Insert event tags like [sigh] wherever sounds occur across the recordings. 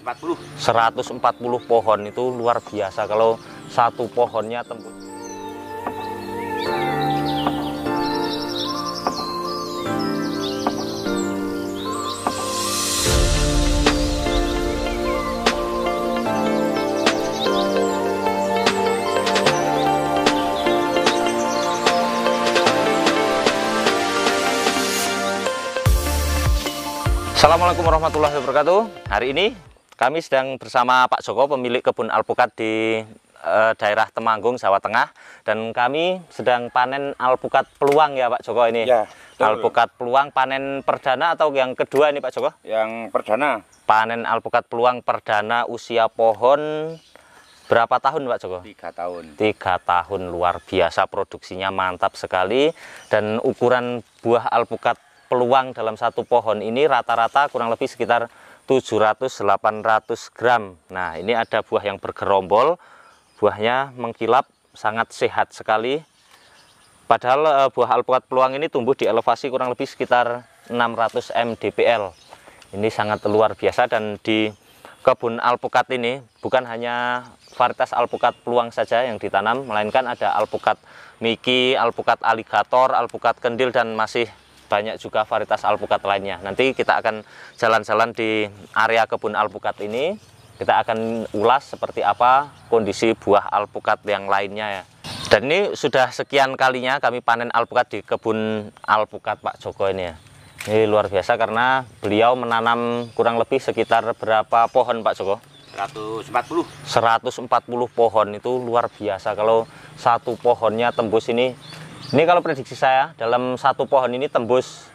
140. 140 pohon itu luar biasa kalau satu pohonnya tembus. Assalamualaikum warahmatullahi wabarakatuh. Hari ini kami sedang bersama Pak Joko, pemilik kebun alpukat di e, daerah Temanggung, Jawa Tengah. Dan kami sedang panen alpukat peluang ya Pak Joko ini. Ya, Alpukat peluang panen perdana atau yang kedua ini Pak Joko? Yang perdana. Panen alpukat peluang perdana usia pohon Berapa tahun Pak Joko? Tiga tahun. Tiga tahun luar biasa produksinya mantap sekali dan ukuran buah alpukat peluang dalam satu pohon ini rata-rata kurang lebih sekitar 700-800 gram nah ini ada buah yang bergerombol buahnya mengkilap sangat sehat sekali padahal eh, buah alpukat peluang ini tumbuh di elevasi kurang lebih sekitar 600 mdpl ini sangat luar biasa dan di kebun alpukat ini bukan hanya varietas alpukat peluang saja yang ditanam melainkan ada alpukat miki, alpukat aligator, alpukat kendil dan masih banyak juga varietas alpukat lainnya. Nanti kita akan jalan-jalan di area kebun alpukat ini. Kita akan ulas seperti apa kondisi buah alpukat yang lainnya ya. Dan ini sudah sekian kalinya kami panen alpukat di kebun alpukat Pak Joko ini ya. Ini luar biasa karena beliau menanam kurang lebih sekitar berapa pohon Pak Joko? 140 140 pohon itu luar biasa kalau satu pohonnya tembus ini ini kalau prediksi saya dalam satu pohon ini tembus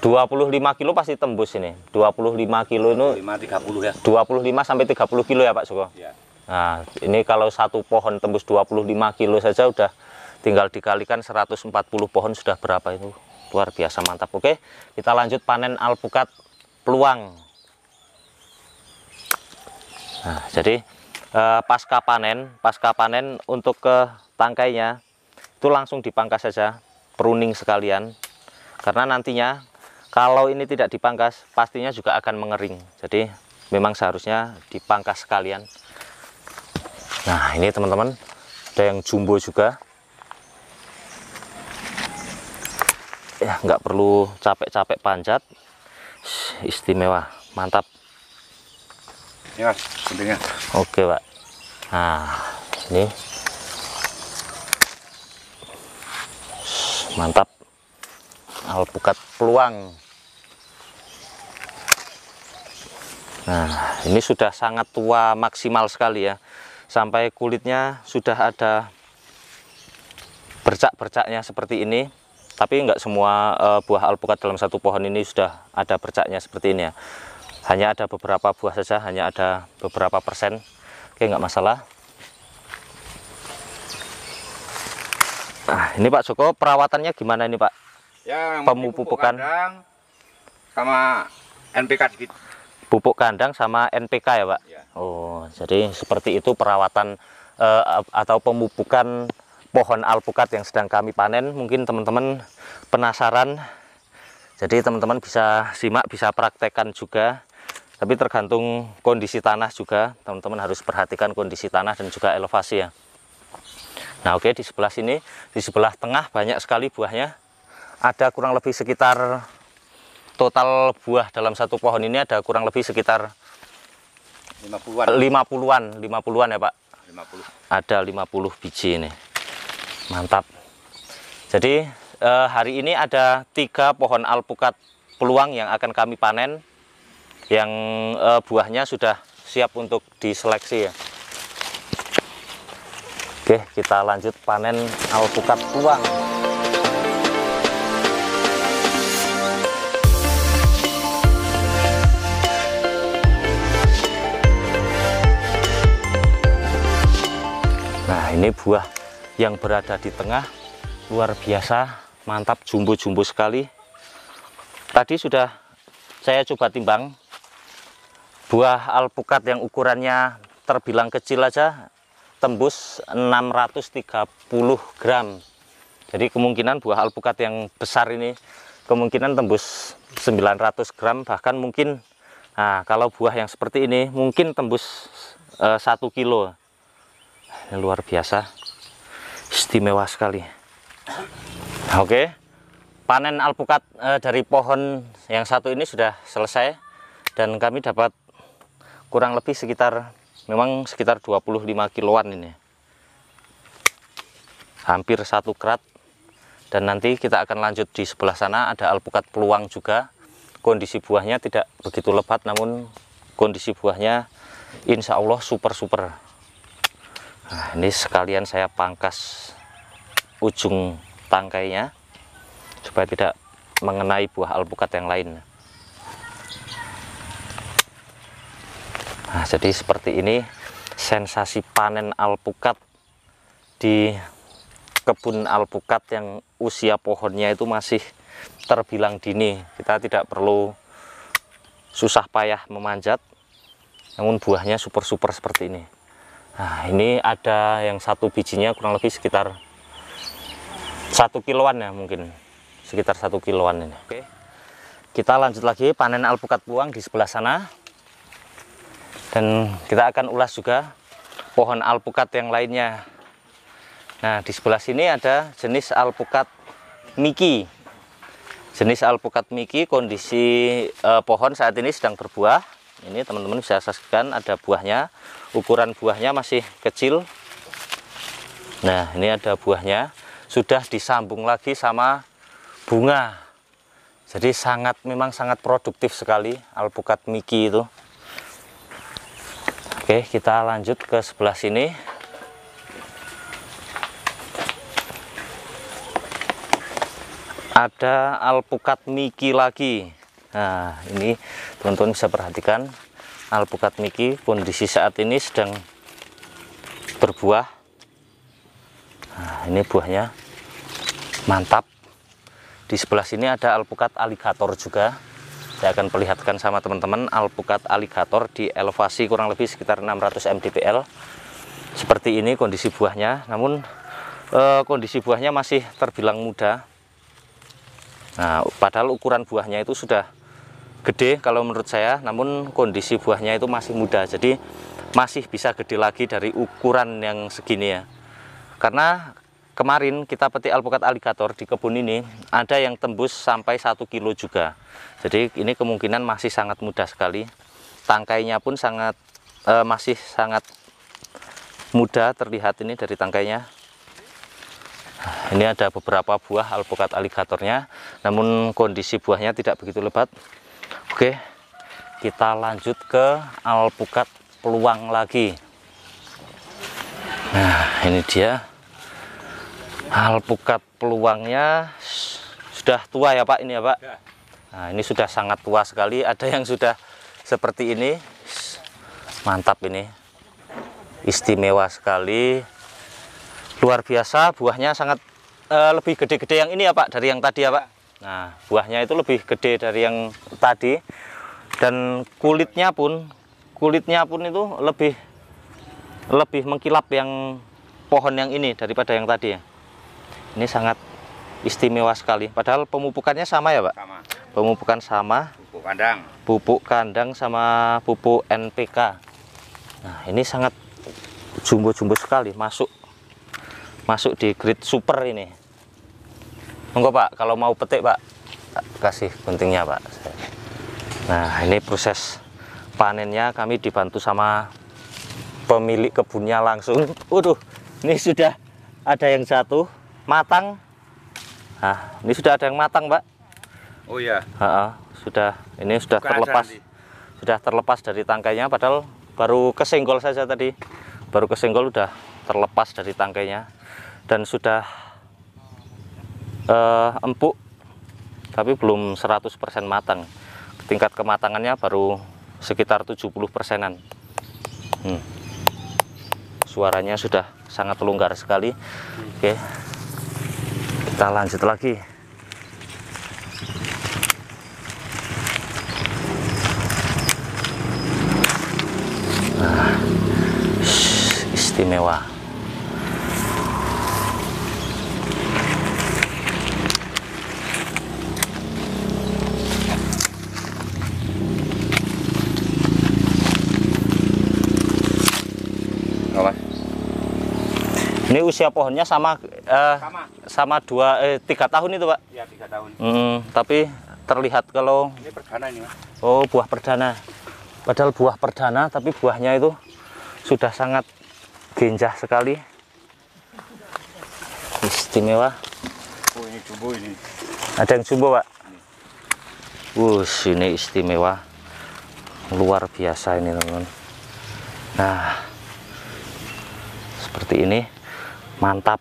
25 kilo pasti tembus ini. 25 kilo itu 25 30 ya. 25 sampai 30 kilo ya Pak Suko. Ya. Nah, ini kalau satu pohon tembus 25 kilo saja udah tinggal dikalikan 140 pohon sudah berapa itu. Luar biasa mantap. Oke, kita lanjut panen alpukat peluang. Nah, jadi eh, pasca panen, pasca panen untuk ke tangkainya itu langsung dipangkas saja pruning sekalian karena nantinya kalau ini tidak dipangkas pastinya juga akan mengering jadi memang seharusnya dipangkas sekalian nah ini teman-teman ada yang jumbo juga ya nggak perlu capek-capek panjat istimewa mantap ya mas oke pak nah ini mantap alpukat peluang nah ini sudah sangat tua maksimal sekali ya sampai kulitnya sudah ada bercak-bercaknya seperti ini tapi enggak semua uh, buah alpukat dalam satu pohon ini sudah ada bercaknya seperti ini ya hanya ada beberapa buah saja hanya ada beberapa persen oke enggak masalah ini Pak Joko perawatannya gimana ini Pak? Ya, pemupukan sama NPK sedikit. Pupuk kandang sama NPK ya Pak? Ya. Oh, jadi seperti itu perawatan eh, atau pemupukan pohon alpukat yang sedang kami panen. Mungkin teman-teman penasaran. Jadi teman-teman bisa simak, bisa praktekkan juga. Tapi tergantung kondisi tanah juga, teman-teman harus perhatikan kondisi tanah dan juga elevasi ya. Nah oke okay, di sebelah sini, di sebelah tengah banyak sekali buahnya. Ada kurang lebih sekitar total buah dalam satu pohon ini ada kurang lebih sekitar 50-an. 50-an, 50 ya, Pak. 50. Ada 50 biji ini. Mantap. Jadi eh, hari ini ada tiga pohon alpukat peluang yang akan kami panen yang eh, buahnya sudah siap untuk diseleksi ya. Oke, kita lanjut panen alpukat tuang. Nah, ini buah yang berada di tengah luar biasa, mantap jumbo-jumbo sekali. Tadi sudah saya coba timbang buah alpukat yang ukurannya terbilang kecil aja tembus 630 gram jadi kemungkinan buah alpukat yang besar ini kemungkinan tembus 900 gram bahkan mungkin nah, kalau buah yang seperti ini mungkin tembus eh, 1 kilo ini luar biasa istimewa sekali oke okay. panen alpukat eh, dari pohon yang satu ini sudah selesai dan kami dapat kurang lebih sekitar memang sekitar 25 kiloan ini hampir satu kerat dan nanti kita akan lanjut di sebelah sana ada alpukat peluang juga kondisi buahnya tidak begitu lebat namun kondisi buahnya insya Allah super-super nah ini sekalian saya pangkas ujung tangkainya supaya tidak mengenai buah alpukat yang lain Nah, jadi seperti ini sensasi panen alpukat di kebun alpukat yang usia pohonnya itu masih terbilang dini. Kita tidak perlu susah payah memanjat, namun buahnya super-super seperti ini. Nah, ini ada yang satu bijinya kurang lebih sekitar satu kiloan ya mungkin sekitar satu kiloan ini. Oke, kita lanjut lagi panen alpukat buang di sebelah sana dan kita akan ulas juga pohon alpukat yang lainnya nah di sebelah sini ada jenis alpukat miki jenis alpukat miki kondisi eh, pohon saat ini sedang berbuah ini teman-teman bisa saksikan ada buahnya ukuran buahnya masih kecil nah ini ada buahnya sudah disambung lagi sama bunga jadi sangat memang sangat produktif sekali alpukat miki itu Oke, kita lanjut ke sebelah sini. Ada alpukat miki lagi. Nah, ini teman-teman bisa perhatikan alpukat miki kondisi saat ini sedang berbuah. Nah, ini buahnya mantap. Di sebelah sini ada alpukat aligator juga saya akan perlihatkan sama teman-teman alpukat aligator di elevasi kurang lebih sekitar 600 mdpl seperti ini kondisi buahnya namun eh, kondisi buahnya masih terbilang muda nah padahal ukuran buahnya itu sudah gede kalau menurut saya namun kondisi buahnya itu masih muda jadi masih bisa gede lagi dari ukuran yang segini ya karena kemarin kita petik alpukat aligator di kebun ini ada yang tembus sampai 1 kilo juga jadi ini kemungkinan masih sangat mudah sekali tangkainya pun sangat e, masih sangat mudah terlihat ini dari tangkainya ini ada beberapa buah alpukat aligatornya namun kondisi buahnya tidak begitu lebat oke kita lanjut ke alpukat peluang lagi nah ini dia alpukat peluangnya sudah tua ya Pak ini ya Pak nah ini sudah sangat tua sekali ada yang sudah seperti ini mantap ini istimewa sekali luar biasa buahnya sangat uh, lebih gede-gede yang ini ya Pak dari yang tadi ya Pak nah buahnya itu lebih gede dari yang tadi dan kulitnya pun kulitnya pun itu lebih lebih mengkilap yang pohon yang ini daripada yang tadi ya ini sangat istimewa sekali. Padahal pemupukannya sama ya, Pak? Sama. Pemupukan sama. Pupuk kandang. Pupuk kandang sama pupuk NPK. Nah, ini sangat jumbo-jumbo sekali masuk masuk di grid super ini. Monggo Pak, kalau mau petik Pak, kasih guntingnya Pak. Nah, ini proses panennya kami dibantu sama pemilik kebunnya langsung. [laughs] Waduh, ini sudah ada yang satu, matang. Nah, ini sudah ada yang matang, Pak. Oh iya. Ha -ha, sudah ini sudah Bukan terlepas. Sudah terlepas dari tangkainya padahal baru kesenggol saja tadi. Baru kesenggol sudah terlepas dari tangkainya dan sudah uh, empuk tapi belum 100% matang. Tingkat kematangannya baru sekitar 70%-an. Hmm. Suaranya sudah sangat longgar sekali. Oke. Okay kita lanjut lagi nah, istimewa Ini usia pohonnya sama, uh, sama sama dua eh tiga tahun itu pak? Iya tiga tahun. Hmm, tapi terlihat kalau ini perdana ini pak. Oh buah perdana. Padahal buah perdana tapi buahnya itu sudah sangat genjah sekali. Istimewa. Oh ini jumbo ini. Ada yang jumbo pak? Wus ini istimewa. Luar biasa ini teman-teman. Nah seperti ini mantap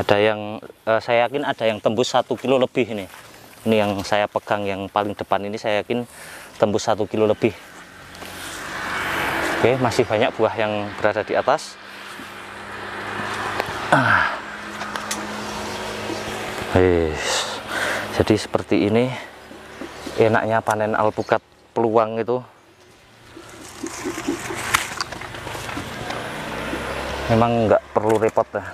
ada yang eh, saya yakin ada yang tembus satu kilo lebih ini ini yang saya pegang yang paling depan ini saya yakin tembus satu kilo lebih oke masih banyak buah yang berada di atas ah. Yes. jadi seperti ini enaknya panen alpukat peluang itu memang nggak perlu repot ya.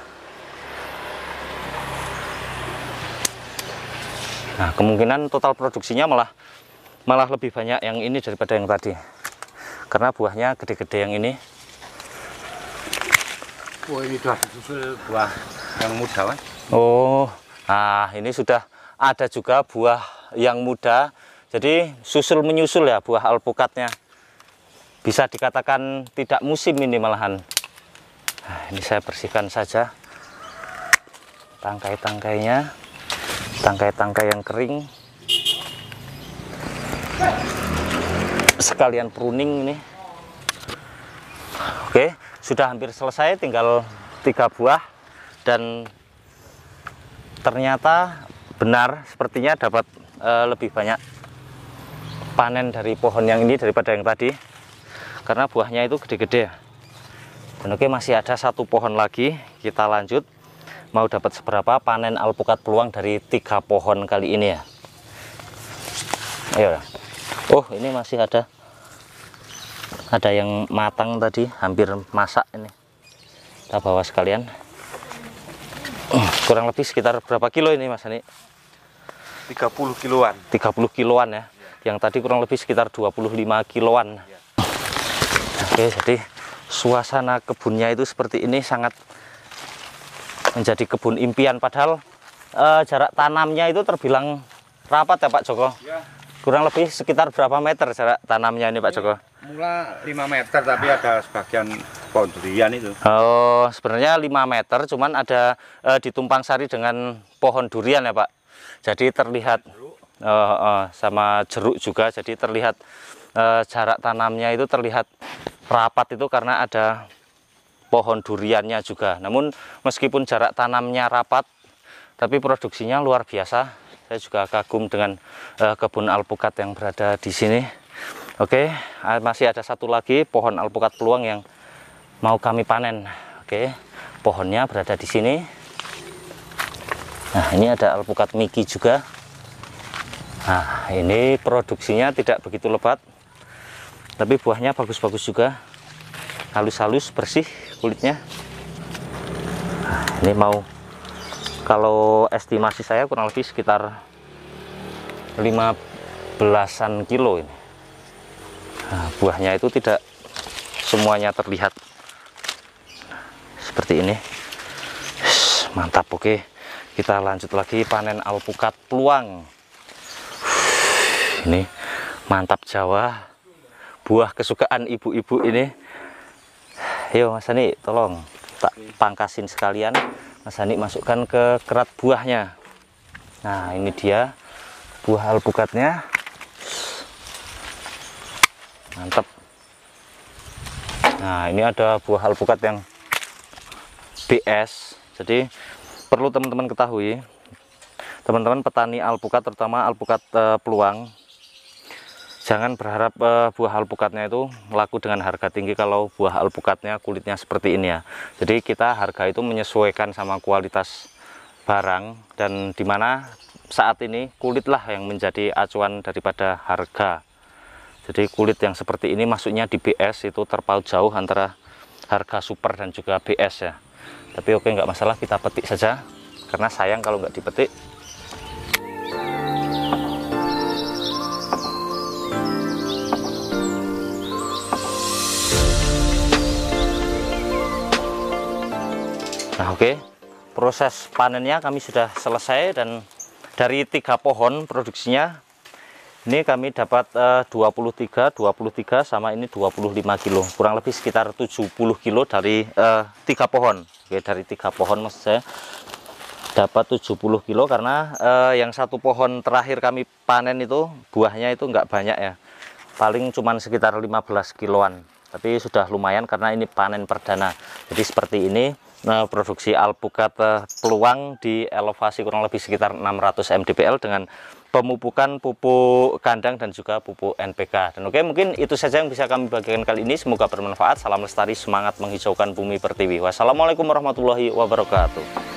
Nah, kemungkinan total produksinya malah malah lebih banyak yang ini daripada yang tadi. Karena buahnya gede-gede yang ini. Oh, ini sudah susul buah yang muda, kan? Oh, nah ini sudah ada juga buah yang muda. Jadi susul menyusul ya buah alpukatnya. Bisa dikatakan tidak musim ini malahan. Nah, ini saya bersihkan saja tangkai-tangkainya tangkai-tangkai yang kering sekalian pruning ini oke sudah hampir selesai tinggal tiga buah dan ternyata benar sepertinya dapat e, lebih banyak panen dari pohon yang ini daripada yang tadi karena buahnya itu gede-gede dan oke masih ada satu pohon lagi kita lanjut mau dapat seberapa panen alpukat peluang dari tiga pohon kali ini ya ayo oh ini masih ada ada yang matang tadi hampir masak ini kita bawa sekalian hmm, kurang lebih sekitar berapa kilo ini mas Ani 30 kiloan 30 kiloan ya yang tadi kurang lebih sekitar 25 kiloan iya. oke jadi suasana kebunnya itu seperti ini sangat menjadi kebun impian padahal uh, jarak tanamnya itu terbilang rapat ya Pak Joko ya. kurang lebih sekitar berapa meter jarak tanamnya ini Pak Joko mula 5 meter tapi ada sebagian pohon durian itu oh sebenarnya 5 meter cuman ada uh, ditumpang sari dengan pohon durian ya Pak jadi terlihat uh, uh, sama jeruk juga jadi terlihat uh, jarak tanamnya itu terlihat rapat itu karena ada pohon duriannya juga. Namun meskipun jarak tanamnya rapat, tapi produksinya luar biasa. Saya juga kagum dengan uh, kebun alpukat yang berada di sini. Oke, okay, masih ada satu lagi pohon alpukat peluang yang mau kami panen. Oke, okay, pohonnya berada di sini. Nah, ini ada alpukat miki juga. Nah, ini produksinya tidak begitu lebat, tapi buahnya bagus-bagus juga. Halus-halus, bersih kulitnya ini mau kalau estimasi saya kurang lebih sekitar 15an kilo ini nah, buahnya itu tidak semuanya terlihat seperti ini mantap oke kita lanjut lagi panen alpukat peluang ini mantap jawa buah kesukaan ibu-ibu ini yo Mas Hani tolong tak pangkasin sekalian Mas Hani masukkan ke kerat buahnya nah ini dia buah alpukatnya mantap nah ini ada buah alpukat yang BS jadi perlu teman-teman ketahui teman-teman petani alpukat terutama alpukat uh, peluang jangan berharap uh, buah alpukatnya itu laku dengan harga tinggi kalau buah alpukatnya kulitnya seperti ini ya jadi kita harga itu menyesuaikan sama kualitas barang dan dimana saat ini kulitlah yang menjadi acuan daripada harga jadi kulit yang seperti ini masuknya di BS itu terpaut jauh antara harga super dan juga BS ya tapi oke nggak masalah kita petik saja karena sayang kalau nggak dipetik Nah, oke. Okay. Proses panennya kami sudah selesai dan dari tiga pohon produksinya ini kami dapat uh, 23, 23 sama ini 25 kilo. Kurang lebih sekitar 70 kilo dari eh, tiga pohon. Oke, dari tiga pohon maksud saya dapat 70 kilo karena uh, yang satu pohon terakhir kami panen itu buahnya itu enggak banyak ya. Paling cuma sekitar 15 kiloan. Tapi sudah lumayan karena ini panen perdana. Jadi seperti ini nah, produksi alpukat eh, peluang di elevasi kurang lebih sekitar 600 mdpl dengan pemupukan pupuk kandang dan juga pupuk NPK. Dan oke, mungkin itu saja yang bisa kami bagikan kali ini. Semoga bermanfaat. Salam lestari, semangat menghijaukan bumi pertiwi. Wassalamualaikum warahmatullahi wabarakatuh.